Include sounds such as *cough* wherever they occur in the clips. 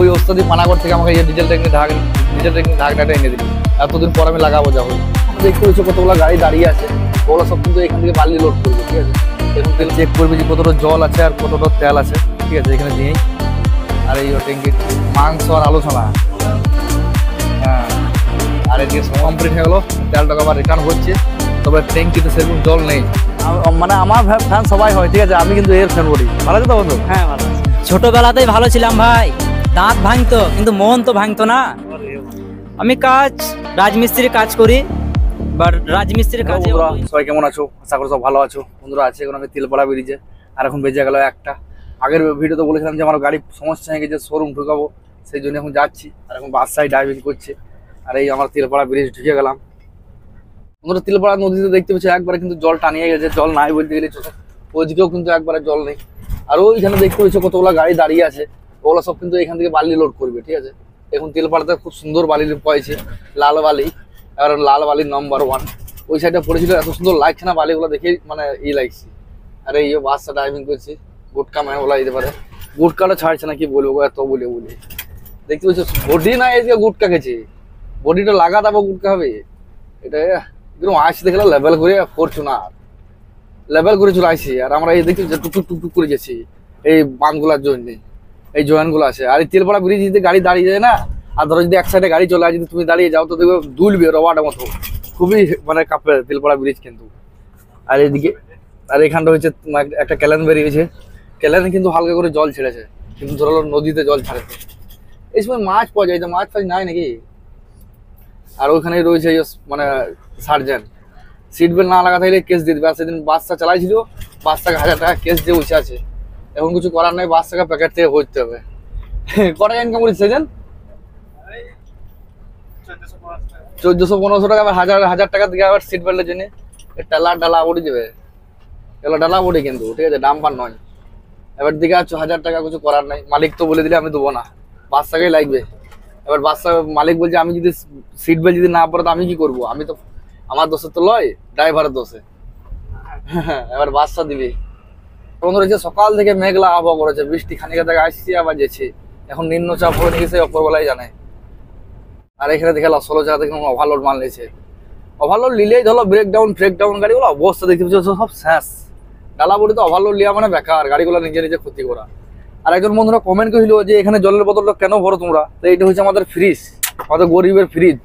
ওই ওস্তাদি পানাগড় থেকে আমাকে এই ডিজেল টেকনিক ঢাক ডিজেল ঢাক ঢাকনাটা এনে দিল এতদিন পর আমি লাগাবো যাবো দেখতে হচ্ছে কতগুলো গাড়ি দাঁড়িয়ে আছে ওগুলো সব কিন্তু এখান থেকে বালি লোড করবে ঠিক আছে এখন তেল চেক করবে যে কতটা জল আছে আর কতটা তেল আছে ঠিক আছে এখানে দিয়েই আর এই ট্যাঙ্কির মাংস আর আলোচনা হ্যাঁ আর এদিকে কমপ্লিট হয়ে গেলো তেলটাকে আবার রিটার্ন হচ্ছে তবে ট্যাঙ্কিতে সেরকম জল নেই মানে আমার ফ্যান সবাই হয় ঠিক আছে আমি কিন্তু এর ফ্যান বলি ভালো আছে তো বন্ধু হ্যাঁ ভালো ছোটবেলাতেই ভালো ছিলাম ভাই দাঁত ভাঙতো কিন্তু মন তো ভাঙতো না আমি কাজ রাজমিস্ত্রির কাজ করি বাট রাজমিস্ত্রির কাজ সবাই কেমন আছো আশা করি সব ভালো আছো বন্ধুরা আছে এখন আমি তেলপাড়া বেরিয়েছে আর এখন বেজে গেল একটা আগের ভিডিও তো বলেছিলাম যে আমার গাড়ির সমস্যা হয়ে গেছে শোরুম ঢুকাবো সেই জন্য এখন যাচ্ছি আর এখন বাস সাইড ড্রাইভিং করছে আর এই আমার তেলপাড়া ব্রিজ ঢুকে গেলাম বন্ধুরা তেলপাড়া নদীতে দেখতে পাচ্ছি একবারে কিন্তু জল টানিয়ে গেছে জল নাই বলতে গেলে চোখে ওইদিকেও কিন্তু একবারে জল নেই আর ওইখানে দেখতে পাচ্ছি কতগুলো গাড়ি দাঁড়িয়ে আছে ওগুলো সব কিন্তু এখান থেকে বালি লোড করবে ঠিক আছে এখন তেলপাড়াতে খুব সুন্দর বালি পয়েছে লাল বালি আর লাল বালি নাম্বার ওয়ান ওই সাইডটা পড়েছিল এত সুন্দর লাগছে না বালিগুলো দেখে মানে ই লাগছে আরে ইয়ে বাসটা ড্রাইভিং করছে গুটকা মায় মানে ওলা যেতে পারে গুটকাটা ছাড়ছে না কি বলবো এত বলে বলে দেখতে পাচ্ছি বডি না এদিকে গুটকা খেছে বডিটা লাগা তারপর গুটকা হবে এটা একদম আসছে দেখলে লেভেল করে করছো না লেভেল করে চলে আসি আর আমরা এই দেখছি টুকটুক টুকটুক করে গেছি এই বামগুলার জন্যে এই জয়েন্টগুলো আছে আর এই তেলপাড়া ব্রিজ যদি গাড়ি দাঁড়িয়ে যায় না আর ধরো যদি এক সাইডে গাড়ি চলে যদি তুমি দাঁড়িয়ে যাও তো দেখবে দুলবে রবাটার মতো খুবই মানে কাপড় তেলপাড়া ব্রিজ কিন্তু আর এদিকে আর এখানটা হচ্ছে একটা ক্যালেন বেরিয়েছে ক্যালেন কিন্তু হালকা করে জল ছেড়েছে কিন্তু ধরো নদীতে জল ছাড়েছে এই সময় মাছ পাওয়া যায় মাছ ফাছ নাই নাকি আর ওইখানে রয়েছে মানে সার্জেন্ট সিট বেল্ট না লাগা থাকলে কেস দিয়ে দেবে আর সেদিন বাসটা চালাইছিল বাসটাকে হাজার টাকা কেস দিয়ে উঠে আছে এখন কিছু করার নাই পাঁচ টাকা প্যাকেট থেকে করতে হবে কটা ইনকাম করিস সেজন চোদ্দশো পনেরোশো টাকা হাজার হাজার টাকা থেকে আবার সিট বেল্টের জন্য টালা ডালা উঠে যাবে এগুলো ডালা উঠে কিন্তু ঠিক আছে ডাম্পার নয় এবার দিকে আছো হাজার টাকা কিছু করার নাই মালিক তো বলে দিলে আমি দেবো না পাঁচ টাকাই লাগবে এবার বাচ্চা মালিক বলছে আমি যদি সিট বেল্ট যদি না পড়ে তো আমি কি করব আমি তো আমার দোষে তো লয় ড্রাইভারের দোষে হ্যাঁ, হ্যাঁ, এবার বাচ্চা দিবে এবং রয়েছে সকাল থেকে মেঘলা আবহাওয়া করেছে বৃষ্টি খানিকা থেকে আসছি আবার যেছে এখন নিম্নচাপ হয়ে গেছে অপরবেলায় জানে আর এখানে দেখে ষোলো জায়গা থেকে ওভারলোড মাল নিয়েছে ওভারলোড নিলেই ধরো ব্রেকডাউন ফ্রেকডাউন গাড়িগুলো অবস্থা দেখতে পাচ্ছি সব শেষ বলি তো ওভারলোড নেওয়া মানে বেকার গাড়িগুলো নিজে নিজে ক্ষতি করা আর একজন বন্ধুরা কমেন্ট করেছিল যে এখানে জলের বোতলটা কেন ভরো তোমরা তো এটা হচ্ছে আমাদের ফ্রিজ আমাদের গরিবের ফ্রিজ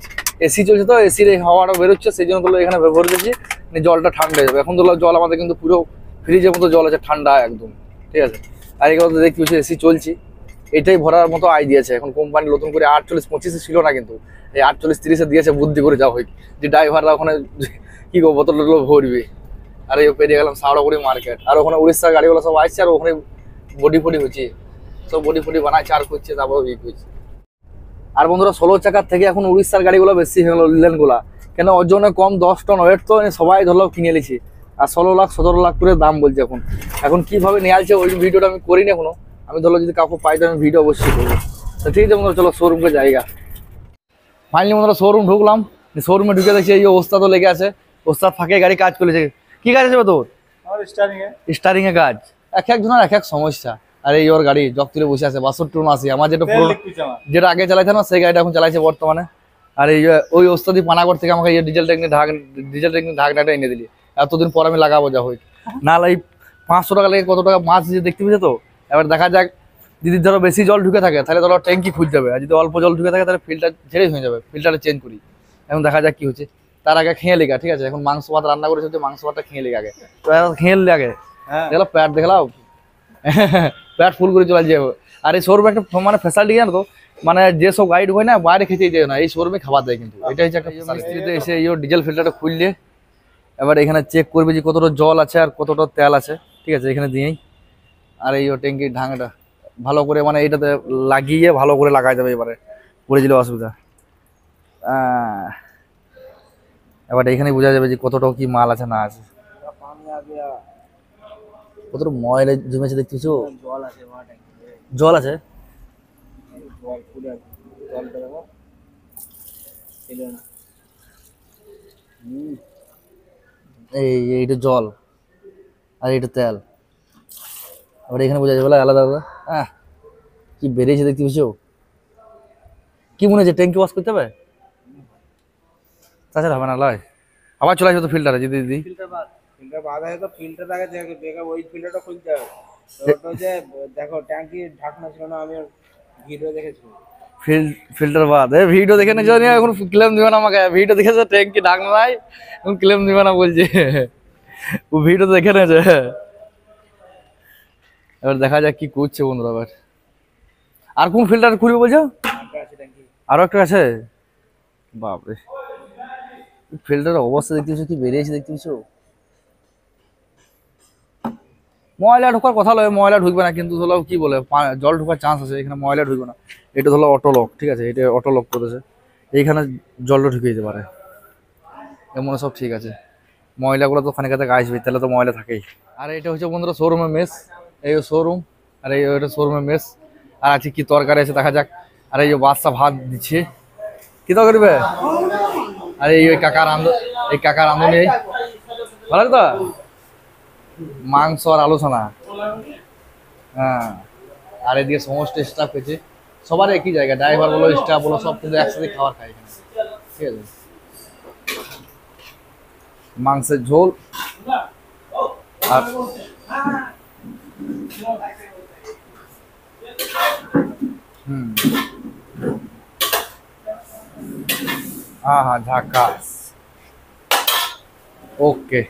এসি চলছে তো এসির এই হাওয়াটা বেরোচ্ছে সেই জন্য এখানে ভরে দিয়েছি মানে জলটা ঠান্ডা যাবে এখন তো জল আমাদের কিন্তু পুরো ফ্রিজের মতো জল আছে ঠান্ডা একদম ঠিক আছে আর এখানে তো দেখতে এসি চলছি এটাই ভরার মতো আয় দিয়েছে এখন কোম্পানি নতুন করে আটচল্লিশ পঁচিশে ছিল না কিন্তু এই আটচল্লিশ তিরিশে দিয়েছে বুদ্ধি করে যাওয়া হোক যে ড্রাইভাররা ওখানে *laughs* কী করবো বোতলগুলো ভরবে আর এই পেরিয়ে গেলাম সাউড়াগুড়ি মার্কেট আর ওখানে উড়িষ্যার গাড়িগুলো সব আসছে আর ওখানে বডি ফডি হচ্ছে সব বডি ফডি বানাচ্ছে আর করছে তারপর ই করছে আর বন্ধুরা ষোলো চাকার থেকে এখন উড়িষ্যার গাড়িগুলো বেশি হলো লেনগুলা কেন ওর জন্য কম দশ টন ওয়েট তো সবাই ধরলো কিনে নিয়েছি আর ষোলো লাখ সতেরো লাখ করে দাম বলছে এখন এখন কীভাবে নিয়ে আসছে ওই ভিডিওটা আমি করি না এখনো আমি ধরো যদি কাউকে পাই তো আমি ভিডিও অবশ্যই করবো তো ঠিক আছে চলো শোরুমকে জায়গা ফাইনালি বন্ধুরা শোরুম ঢুকলাম শোরুমে ঢুকে দেখছি এই অবস্থা তো লেগে আছে ওস্তাদ ফাঁকে গাড়ি কাজ করেছে কি কাজ আছে তোর স্টারিং এ কাজ এক একজনের এক এক সমস্যা আর এই ওর গাড়ি জক বসে আছে বাসর টুন আসি আমার যেটা পুরো যেটা আগে চালাইছে না সেই গাড়িটা এখন চালাইছে বর্তমানে আর এই ওই ওস্তাদি পানাগড় থেকে আমাকে ডিজেল ট্যাঙ্ক ঢাক ডিজেল ঢাক ঢাকনাটা এনে দিলি এতদিন পর আমি লাগাবো যা হোক নাহলে এই পাঁচশো টাকা লেগে কত টাকা মাছ যে দেখতে পেয়েছে তো এবার দেখা যাক যদি ধরো বেশি জল ঢুকে থাকে তাহলে ধরো ট্যাঙ্কি খুঁজ যাবে আর যদি অল্প জল ঢুকে থাকে তাহলে ফিল্টার ছেড়ে হয়ে যাবে ফিল্টারটা চেঞ্জ করি এখন দেখা যাক কি হচ্ছে তার আগে খেয়ে লেগা ঠিক আছে এখন মাংস ভাত রান্না করেছে মাংস ভাতটা খেয়ে লেগে আগে তো খেয়ে লাগে দেখলো প্যাট দেখলাম প্যাট *laughs* ফুল করে চলে যাবে আর এই শোরুমে একটা মানে ফেসালিটি জানো তো মানে যেসব গাইড হয় না বাইরে খেতে যায় না এই শোরুমে খাবার দেয় কিন্তু আচ্ছা, এটা হচ্ছে একটা এসে এই ডিজেল ফিল্টারটা খুললে এবার এখানে চেক করবে যে কতটা জল আছে আর কতটা তেল আছে ঠিক আছে এখানে দিয়েই আর এই ট্যাঙ্কির ঢাঙাটা ভালো করে মানে এটাতে লাগিয়ে ভালো করে লাগা যাবে এবারে পড়ে দিলে অসুবিধা এবার এখানে বোঝা যাবে যে কতটা কি মাল আছে না আছে কতটা ময়লা জমেছে দেখছিস জল আছে জল আছে এই এইটা জল আর এইটা তেল আবার এখানে বোঝা যাবে আলাদা আলাদা হ্যাঁ কি বেরিয়েছে দেখতে পাচ্ছ কি মনে হচ্ছে ট্যাঙ্কি ওয়াশ করতে হবে তাছাড়া হবে না লয় আবার চলে আসবে তো ফিল্টারে যদি দিদি ফিল্টার বাদ হয় তো ফিল্টার আগে দেখে ওই ফিল্টারটা খুলতে হবে দেখো ট্যাঙ্কি ঢাকনা ছিল না আমি ভিডিও দেখেছি ফিল্টার বাদ এ ভিডিও দেখে নিয়েছ এখন ক্লেম দিবে না আমাকে ভিডিও দেখেছে ট্যাঙ্কি ডাক নাই এখন ক্লেম দিবে না বলছে ও ভিডিও দেখে নিয়েছে এবার দেখা যাক কি করছে বন্ধুরা এবার আর কোন ফিল্টার খুলবে বলছো আরো একটা আছে বাপরে ফিল্টার অবস্থা দেখতে কি বেরিয়েছে দেখতে ময়লা ঢোকার কথা লয় ময়লা ঢুকবে না কিন্তু ধরো কি বলে জল ঢোকার চান্স আছে এখানে ময়লা ঢুকবে না এটা ধরো অটোলক ঠিক আছে এটা অটোলক করেছে এইখানে জলটা ঢুকে যেতে পারে এমন সব ঠিক আছে ময়লাগুলো তো ওখানে কাছে আসবে তাহলে তো ময়লা থাকেই আর এটা হচ্ছে বন্ধুরা শোরুমের মেস এই শোরুম আর এই ওইটা শোরুমের মেস আর আছে কি তরকারি আছে দেখা যাক আর এই যে বাচ্চা ভাত দিচ্ছে কি তো করবে আর এই কাকার আন্দোলন এই কাকার আন্দোলন ভালো তো মাংস আর আলোচনা হ্যাঁ আর এদিকে সমস্ত স্টাফ হয়েছে সবার একই জায়গা ড্রাইভার বলো স্টাফ বলো সব কিন্তু একসাথে খাবার খায় এখানে ঠিক আছে মাংসের ঝোল আর হুম হ্যাঁ হ্যাঁ ঝাকাস ওকে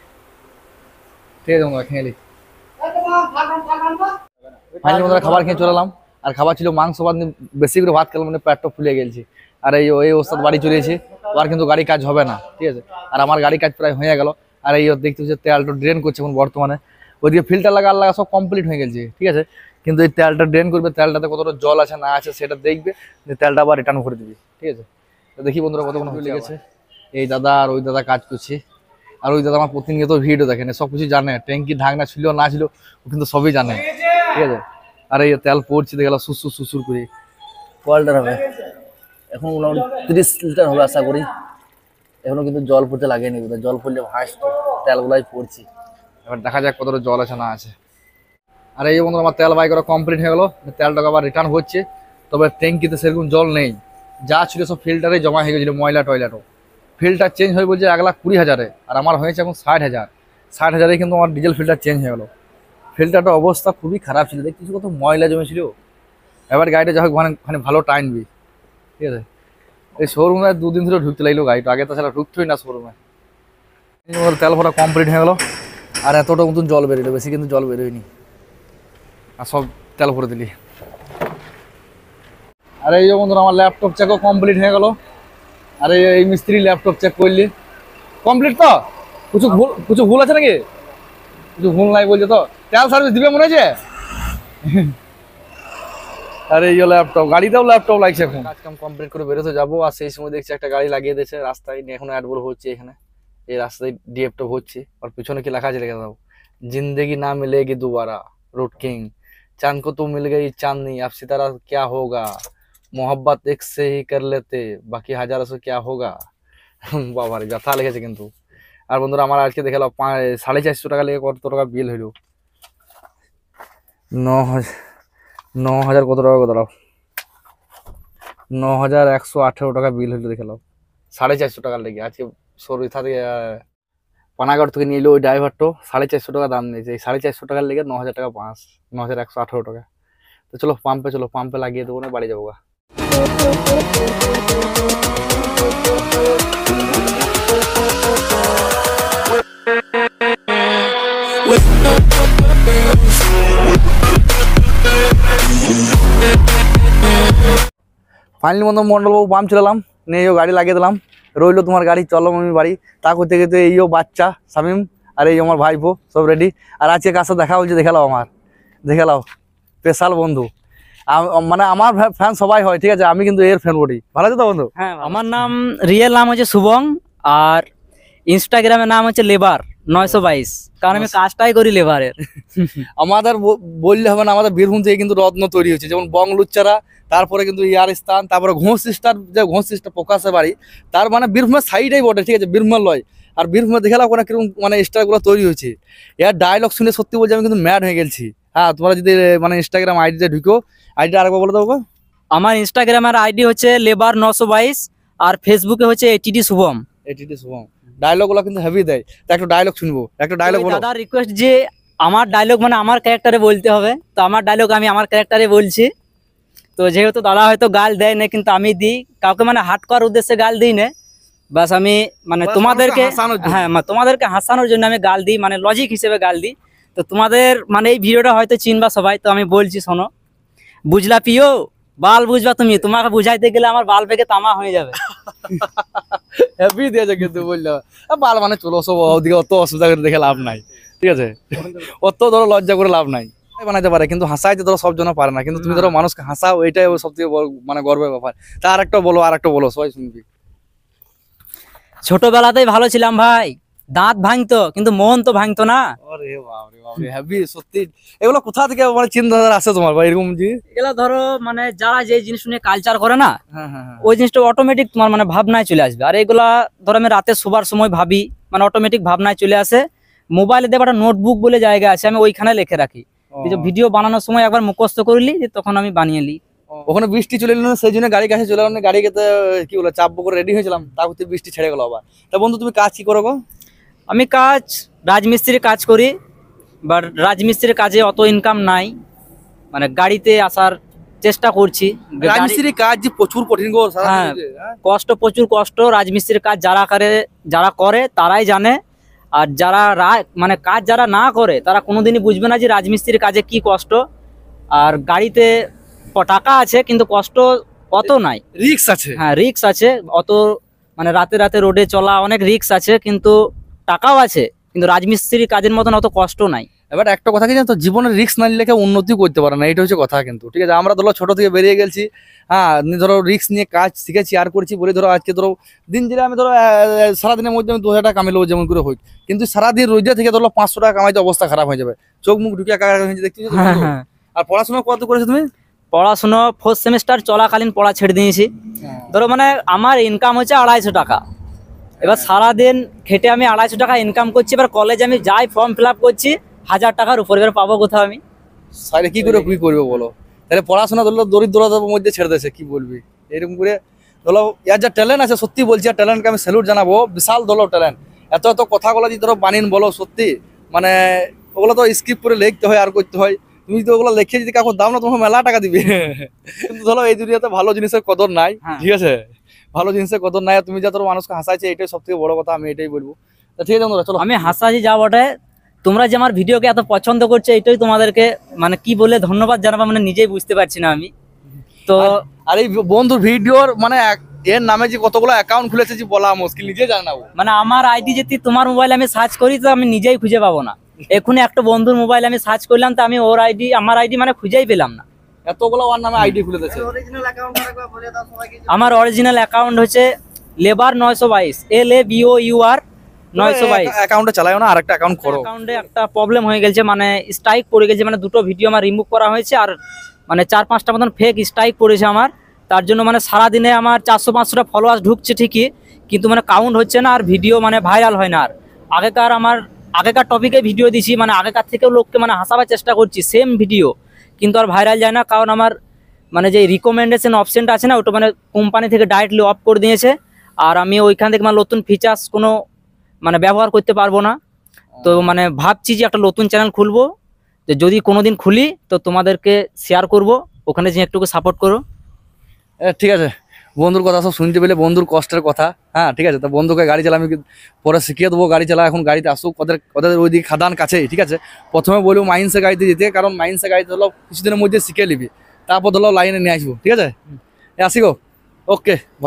ঠিক আছে বন্ধুরা খেয়ে নিই ফাইনালি বন্ধুরা খাবার খেয়ে চলালাম আর খাবার ছিল মাংস ভাত বেশি করে ভাত খেলাম মানে প্যাটটা ফুলে গেলছি আর এই এই ওস্তাদ বাড়ি চলেছি আর কিন্তু গাড়ি কাজ হবে না ঠিক আছে আর আমার গাড়ি কাজ প্রায় হয়ে গেল আর এই দেখতে হচ্ছে তেলটা ড্রেন করছে এখন বর্তমানে ওইদিকে ফিল্টার লাগা আর লাগা সব কমপ্লিট হয়ে গেছে ঠিক আছে কিন্তু এই তেলটা ড্রেন করবে তেলটাতে কতটা জল আছে না আছে সেটা দেখবে যে তেলটা আবার রিটার্ন করে দিবি ঠিক আছে দেখি বন্ধুরা কতক্ষণ গেছে এই দাদা আর ওই দাদা কাজ করছি আর ওই দাদা আমার প্রতিনিয়ত ভিডিও দেখেন সব কিছু জানে ট্যাঙ্কি ঢাকনা ছিল না ছিল ও কিন্তু সবই জানে ঠিক আছে আর এই তেল পড়ছে দেখে গেলো সুসুর সুসুর করে কলটার হবে এখন তিরিশ লিটার হবে আশা করি এখনও কিন্তু জল পড়তে লাগেনি জল পড়লে ভাসতো তেলগুলাই পড়ছি এবার দেখা যাক কতটা জল আছে না আছে আর এই বন্ধু আমার তেল বাই করা কমপ্লিট হয়ে গেলো তেলটাকে আবার রিটার্ন হচ্ছে তবে ট্যাঙ্কিতে সেরকম জল নেই যা ছিল সব ফিল্টারে জমা হয়ে গেছিলো ময়লা টয়লাটও ফিল্টার চেঞ্জ হয়ে বলছে এক লাখ কুড়ি হাজারে আর আমার হয়েছে এখন ষাট হাজার ষাট হাজারে কিন্তু আমার ডিজেল ফিল্টার চেঞ্জ হয়ে গেলো ফিল্টারটার অবস্থা খুবই খারাপ ছিল দেখ কিছু কত ময়লা জমেছিল এবার গাড়িটা যাই হোক মানে, মানে ভালো টাইমবি ঠিক আছে এই শোরুমে দুদিন ধরে ঢুকতে লাগলো গাড়িটা আগে তাছাড়া ঢুকতোই না শোরুমে তেল ভরা কমপ্লিট হয়ে গেলো আর এতটা মতন জল বেরোলো বেশি কিন্তু জল বেরোয়নি আর সব তেল ভরে দিলি আর এই যে বন্ধুরা আমার ল্যাপটপ চেকও কমপ্লিট হয়ে গেলো আরে এই মিস্ত্রি ল্যাপটপ চেক করলি কমপ্লিট তো কিছু ভুল কিছু ভুল আছে নাকি কিছু ভুল নাই বলছে তো তেল সার্ভিস দিবে মনে হয়েছে আরে ইয়ে ল্যাপটপ গাড়িতেও ল্যাপটপ লাগছে এখন কাজ কাম কমপ্লিট করে বেরোতে যাবো আর সেই সময় দেখছি একটা গাড়ি লাগিয়ে দিয়েছে রাস্তায় এখন অ্যাডবল হচ্ছে এখানে এই রাস্তায় ডিএফটা হচ্ছে আর পিছনে কি লেখা আছে লেখা দাও জিন্দেগি না মিলেগি দুবারা রোড কিং চাঁদ কো তো মিল গই চাঁদনি আপ সিতারা ক্যা হোগা মোহাব্বত এক সে হি কর লেতে বাকি হাজার আসো ক্যা হোগা বাবার ব্যথা লেগেছে কিন্তু আর বন্ধুরা আমার আজকে দেখে সাড়ে চারশো টাকা লেগে কত টাকা বিল হইল ন ন হাজার কত টাকা কত ন হাজার একশো আঠেরো টাকা বিল হইল দেখে লাও সাড়ে চারশো টাকা লেগে আজকে সরিথা থেকে পানাগড় থেকে নিয়ে এলো ওই ড্রাইভারটো সাড়ে চারশো টাকা দাম নিয়েছে এই সাড়ে চারশো টাকার লেগে ন হাজার টাকা পাঁচ ন হাজার একশো আঠেরো টাকা তো চলো পাম্পে চলো পাম্পে লাগিয়ে দেবো না বাড়ি যাবো ফাইনালি বন্ধু মন্ডলবাবু বাম চলালাম নিয়ে গাড়ি লাগিয়ে দিলাম রইলো তোমার গাড়ি চলো আমি বাড়ি তা করতে গেতে এইও বাচ্চা শামিম আর এই আমার ভাইপো সব রেডি আর আজকে কাছে দেখা হচ্ছে দেখালাও আমার দেখালাও স্পেশাল বন্ধু মানে আমার ফ্যান সবাই হয় ঠিক আছে আমি কিন্তু এর ফ্যান বলি ভালো আছে তো বন্ধু হ্যাঁ আমার নাম রিয়েল নাম হচ্ছে শুভম আর ইনস্টাগ্রামের নাম হচ্ছে লেবার নয়শো বাইশ কারণ আমি আচ্ছা। কাজটাই করি লেবারের আমাদের বললে হবে না আমাদের বীরভূম থেকে কিন্তু রত্ন তৈরি হচ্ছে যেমন বং লুচ্চারা তারপরে কিন্তু ইয়ার স্থান তারপরে ঘোষ সিস্টার যে ঘোষ সিস্টার প্রকাশে বাড়ি তার মানে বীরভূমের সাইডেই বটে ঠিক আছে বীরভূমের লয় আর বীরভূমে দেখে লাভ কিরকম মানে স্টারগুলো তৈরি হয়েছে এর ডায়লগ শুনে সত্যি বলছি আমি কিন্তু ম্যাড হয়ে গেছি হ্যাঁ তোমরা যদি মানে ইনস্টাগ্রাম আইডিতে ঢুকো আইডিটা আরেকবার বলে দাও আমার ইনস্টাগ্রামের আইডি হচ্ছে লেবার নশো বাইশ আর ফেসবুকে হচ্ছে এটিডি শুভম এটিডি শুভম ডায়লগুলো কিন্তু হেভি দেয় তা একটা ডায়লগ শুনবো একটা ডায়লগ দাদা রিকোয়েস্ট যে আমার ডায়লগ মানে আমার ক্যারেক্টারে বলতে হবে তো আমার ডায়লগ আমি আমার ক্যারেক্টারে বলছি তো যেহেতু দাদা হয়তো গাল দেয় না কিন্তু আমি দিই কাউকে মানে হাট করার উদ্দেশ্যে গাল দিই না বাস আমি মানে তোমাদেরকে হ্যাঁ তোমাদেরকে হাসানোর জন্য আমি গাল দিই মানে লজিক হিসেবে গাল দিই তো তোমাদের মানে এই ভিডিওটা হয়তো চিনবা সবাই তো আমি বলছি শোনো বুঝলা পিও বাল বুঝবা তুমি তোমাকে বুঝাইতে গেলে আমার বাল পেকে তামা হয়ে যাবে *laughs* কিন্তু বললাম বাল মানে চলো ওদিকে অত অসুবিধা করে দেখে লাভ নাই ঠিক আছে অত ধরো লজ্জা করে লাভ নাই বানাইতে পারে কিন্তু হাসাইতে ধরো সব জন পারে না কিন্তু তুমি ধরো মানুষকে হাসাও এটাই সব থেকে মানে গর্বের ব্যাপার তা আর একটা বলো আর একটা বলো সবাই শুনবি ছোটবেলাতেই ভালো ছিলাম ভাই দাঁত ভাঙতো কিন্তু মন তো ভাঙতো না কোথা থেকে মানে যারা যে জিনিস নিয়ে হ্যাঁ, হ্যাঁ, হ্যাঁ। মানে ভাবনায় চলে আসবে শোবার সময় ভাবি মানে অটোমেটিক ভাবনায় চলে আসে মোবাইলে একটা নোটবুক বলে জায়গা আছে আমি ওইখানে লিখে রাখি ভিডিও বানানোর সময় একবার মুখস্থ করলি তখন আমি বানিয়ে নি ওখানে বৃষ্টি চলে এলো সেই জন্য গাড়ি কাছে চলে গেলাম গাড়ি কি বলে চাপ করে রেডি হয়েছিলাম তারপর বৃষ্টি ছেড়ে গেলো আবার বন্ধু তুমি কাজ কি করো আমি কাজ রাজমিস্ত্রির কাজ করি বাট রাজমিস্ত্রির কাজে অত ইনকাম নাই মানে গাড়িতে আসার চেষ্টা করছি রাজমিস্ত্রির কাজ প্রচুর কঠিন গো হ্যাঁ, হ্যাঁ কষ্ট প্রচুর কষ্ট রাজমিস্ত্রির কাজ যারা করে যারা করে তারাই জানে আর যারা মানে কাজ যারা না করে তারা কোনোদিনই বুঝবে না যে রাজমিস্ত্রির কাজে কি কষ্ট আর গাড়িতে টাকা আছে কিন্তু কষ্ট অত নাই রিক্স আছে হ্যাঁ রিক্স আছে অত মানে রাতে রাতে রোডে চলা অনেক রিক্স আছে কিন্তু টাকাও আছে কিন্তু রাজমিস্ত্রির কাজের মতন অত কষ্ট নাই এবার একটা কথা কি জানো তো জীবনের রিস্ক না নিলে কেউ উন্নতি করতে পারে না এটা হচ্ছে কথা কিন্তু ঠিক আছে আমরা ধরো ছোটো থেকে বেরিয়ে গেছি হ্যাঁ ধরো রিস্ক নিয়ে কাজ শিখেছি আর করছি বলে ধরো আজকে ধরো দিন জেলে আমি ধরো সারাদিনের মধ্যে আমি দু হাজার টাকা কামিয়ে যেমন করে হোক কিন্তু সারাদিন রোজা থেকে ধরো পাঁচশো টাকা কামাইতে অবস্থা খারাপ হয়ে যাবে চোখ মুখ ঢুকিয়ে কাকা হয়েছে দেখছি হ্যাঁ, হ্যাঁ। আর পড়াশোনা কত করেছো তুমি পড়াশুনো ফোর্থ সেমিস্টার চলাকালীন পড়া ছেড়ে দিয়েছি হ্যাঁ। ধরো মানে আমার ইনকাম হচ্ছে আড়াইশো টাকা এবার সারাদিন খেটে আমি আড়াইশো টাকা ইনকাম করছি এবার কলেজে আমি যাই ফর্ম ফিল করছি হাজার টাকার উপর এবার পাবো কোথাও আমি সাইডে কি করে কি করবে বলো তাহলে পড়াশোনা ধরলো দরিদ্রতার মধ্যে ছেড়ে দিয়েছে কি বলবি এরকম করে ধরো ইয়ার যা ট্যালেন্ট আছে সত্যি বলছি আর ট্যালেন্টকে আমি স্যালুট জানাবো বিশাল ধরো ট্যালেন্ট এত এত কথা বলা যদি ধরো বানিন বলো সত্যি মানে ওগুলো তো স্কিপ করে লিখতে হয় আর করতে হয় তুমি তো ওগুলো লিখে যদি কাউকে দাম না তোমাকে মেলা টাকা দিবে কিন্তু ধরো এই দুনিয়াতে ভালো জিনিসের কদর নাই হ্যাঁ। ঠিক আছে ভালো জিনিসের কদর নাই তুমি যা তোর মানুষকে হাসাইছে এটাই সব থেকে বড় কথা আমি এটাই বলবো ঠিক আছে বন্ধুরা চলো আমি হাসাছি যা বটে তোমরা যে আমার ভিডিওকে এত পছন্দ করছে এটাই তোমাদেরকে মানে কি বলে ধন্যবাদ জানাবো মানে নিজেই বুঝতে পারছি না আমি তো আর এই বন্ধু ভিডিওর মানে এর নামে যে কতগুলো অ্যাকাউন্ট খুলেছে যে বলা মুশকিল নিজে জানাবো মানে আমার আইডি যদি তোমার মোবাইল আমি সার্চ করি তো আমি নিজেই খুঁজে পাবো না এখন একটা বন্ধুর মোবাইল আমি সার্চ করলাম তো আমি ওর আইডি আমার আইডি মানে খুঁজেই পেলাম না এতগুলো আমার অরিজিনাল অ্যাকাউন্ট হচ্ছে লেবার নয়শো বাইশ এল এ বিও ইউ আর নয়শো বাইশ না একটা প্রবলেম হয়ে গেছে মানে স্ট্রাইক গেছে মানে দুটো ভিডিও আমার রিমুভ করা হয়েছে আর মানে চার পাঁচটা মতন ফেক স্ট্রাইক পড়েছে আমার তার জন্য মানে সারাদিনে আমার চারশো পাঁচশোটা ফলোয়ার ঢুকছে ঠিকই কিন্তু মানে কাউন্ট হচ্ছে না আর ভিডিও মানে ভাইরাল হয় না আর আগেকার আমার আগেকার টপিকে ভিডিও দিছি মানে আগেকার থেকেও লোককে মানে হাসাবার চেষ্টা করছি সেম ভিডিও কিন্তু আর ভাইরাল যায় না কারণ আমার মানে যে রিকমেন্ডেশন অপশনটা আছে না ওটা মানে কোম্পানি থেকে ডাইরেক্টলি অফ করে দিয়েছে আর আমি ওইখান থেকে মানে নতুন ফিচার্স কোনো মানে ব্যবহার করতে পারবো না তো মানে ভাবছি যে একটা নতুন চ্যানেল খুলবো যে যদি কোনো দিন খুলি তো তোমাদেরকে শেয়ার করব ওখানে যে একটুকু সাপোর্ট করো ঠিক আছে বন্ধুর কথা সব শুনতে পেলে বন্ধুর কষ্টের কথা হ্যাঁ ঠিক আছে তো বন্ধুকে গাড়ি চালা আমি পরে শিখিয়ে দেবো গাড়ি চালা এখন গাড়িতে আসুক কদের ওদের ওই দিকে খাদান কাছেই ঠিক আছে প্রথমে বলবো মাইন্সে গাড়িতে যেতে কারণ মাইন্সে গাড়িতে ধরো কিছুদিনের মধ্যে শিখে নিবি তারপর ধরো লাইনে নিয়ে আসবো ঠিক আছে আসি গো ওকে ভালো